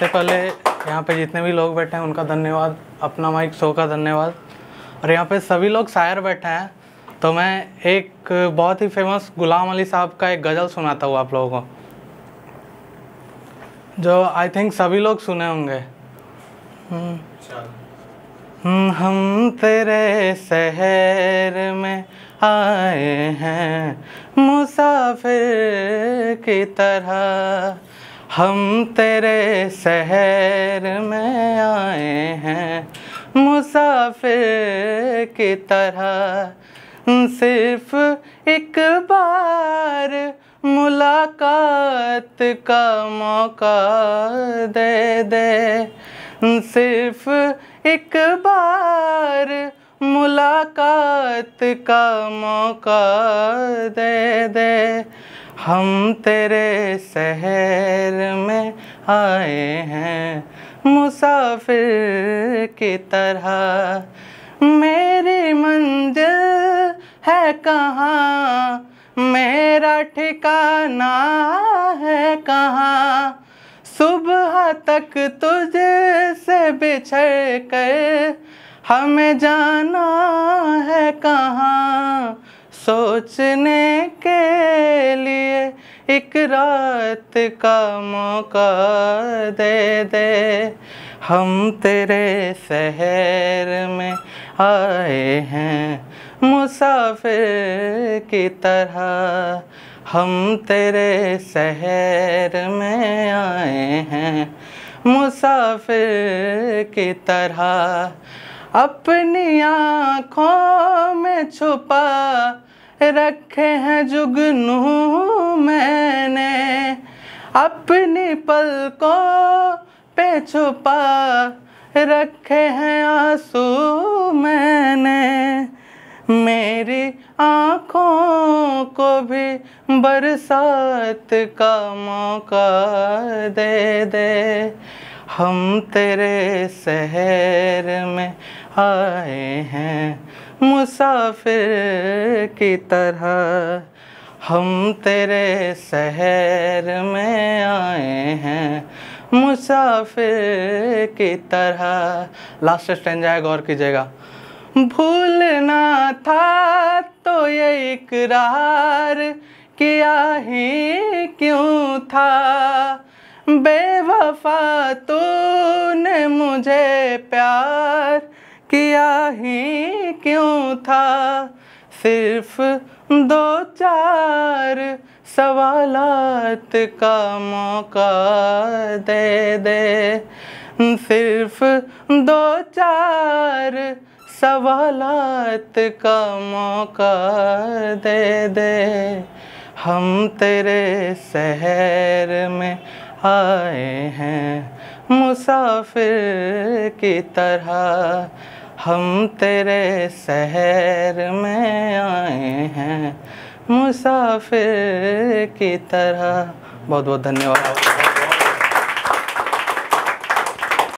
सबसे पहले यहाँ पे जितने भी लोग बैठे हैं उनका धन्यवाद अपना माइक शो का धन्यवाद और यहाँ पे सभी लोग शायर बैठे हैं तो मैं एक बहुत ही फेमस गुलाम अली साहब का एक गज़ल सुनाता हूँ आप लोगों को जो आई थिंक सभी लोग सुने होंगे हम्म। हम्म, हम तेरे शहर में आए हैं मुसाफिर की तरह हम तेरे शहर में आए हैं मुसाफिर की तरह सिर्फ एक बार मुलाकात का मौका दे दे सिर्फ एक बार मुलाकात का मौका दे दे हम तेरे शहर में आए हैं मुसाफिर की तरह मेरी मंजिल है कहाँ मेरा ठिकाना है कहाँ सुबह तक तुझे से बिछड़ कर हमें जाना है कहाँ सोचने के एक रात का मौका दे दे हम तेरे शहर में आए हैं मुसाफिर की तरह हम तेरे शहर में आए हैं मुसाफिर की तरह अपनी आँखों में छुपा रखे हैं जुगनू मैंने अपने को पे छुपा रखे हैं आंसू मैंने मेरी आँखों को भी बरसात का मौका दे दे हम तेरे शहर में आए हैं मुसाफिर की तरह हम तेरे शहर में आए हैं मुसाफिर की तरह लास्ट स्टैंड जाए गौर कीजिएगा भूलना था तो ये इकरार किया ही क्यों था बेवफा तूने मुझे प्यार किया ही क्यों था सिर्फ दो चार सवालत का मौका दे दे सिर्फ दो चार सवालत का मौका दे दे हम तेरे शहर में आए हैं मुसाफिर की तरह हम तेरे शहर में आए हैं मुसाफिर की तरह बहुत बहुत धन्यवाद